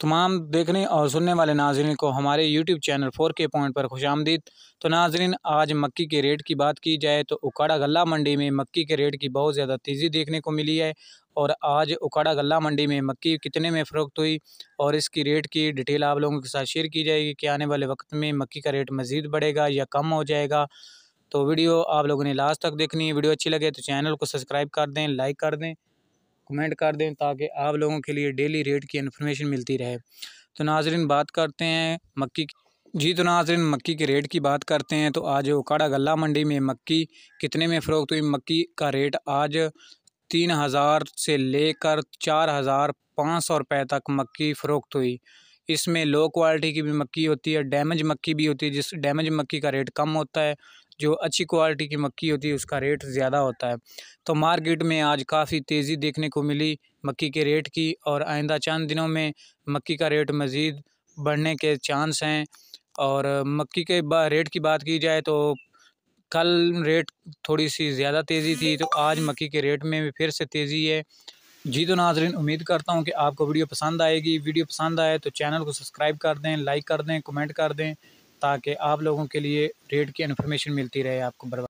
तमाम देखने और सुनने वाले नाजरन को हमारे YouTube channel four K point पर खुश आमदीद तो नाजरन आज मक्की के रेट की बात की जाए तो उकाड़ा गला मंडी में मक्की के रेट की बहुत ज़्यादा तेज़ी देखने को मिली है और आज उकाड़ा गला मंडी में मक्की कितने में फ़रोख्त हुई और इसकी रेट की डिटेल आप लोगों के साथ शेयर की जाएगी कि आने वाले वक्त में मक्की का रेट मज़ीद बढ़ेगा या कम हो जाएगा तो वीडियो आप लोगों ने लास्ट तक देखनी है वीडियो अच्छी लगे तो चैनल को सब्सक्राइब कर दें लाइक कर दें कमेंट कर दें ताकि आप लोगों के लिए डेली रेट की इन्फॉर्मेशन मिलती रहे तो नाजरीन बात करते हैं मक्की जी तो नाजरन मक्की के रेट की बात करते हैं तो आज ओकाड़ा गला मंडी में मक्की कितने में फ़रोख्त हुई मक्की का रेट आज तीन हज़ार से लेकर चार हज़ार पाँच सौ रुपये तक मक्की फ़रोख्त हुई इसमें लो क्वालिटी की भी मक्की होती है डैमेज मक्की भी होती है जिस डैमेज मक्की का रेट कम होता है जो अच्छी क्वालिटी की मक्की होती है उसका रेट ज़्यादा होता है तो मार्केट में आज काफ़ी तेज़ी देखने को मिली मक्की के रेट की और आइंदा चंद दिनों में मक्की का रेट मज़ीद बढ़ने के चांस हैं और मक्की के रेट की बात की जाए तो कल रेट थोड़ी सी ज़्यादा तेज़ी थी तो आज मक्की के रेट में भी फिर से तेज़ी है जी तो नाजरीन उम्मीद करता हूँ कि आपको वीडियो पसंद आएगी वीडियो पसंद आए तो चैनल को सब्सक्राइब कर दें लाइक कर दें कमेंट कर दें ताकि आप लोगों के लिए रेट की इन्फॉर्मेशन मिलती रहे आपको बर्बाद